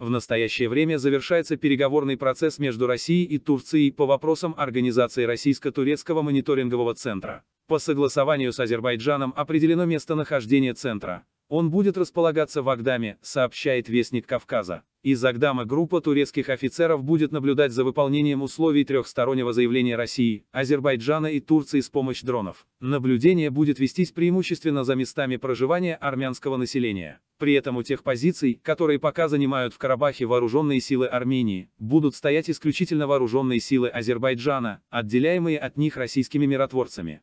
В настоящее время завершается переговорный процесс между Россией и Турцией по вопросам организации Российско-Турецкого мониторингового центра. По согласованию с Азербайджаном определено местонахождение центра. Он будет располагаться в Агдаме, сообщает Вестник Кавказа. Из Агдама группа турецких офицеров будет наблюдать за выполнением условий трехстороннего заявления России, Азербайджана и Турции с помощью дронов. Наблюдение будет вестись преимущественно за местами проживания армянского населения. При этом у тех позиций, которые пока занимают в Карабахе вооруженные силы Армении, будут стоять исключительно вооруженные силы Азербайджана, отделяемые от них российскими миротворцами.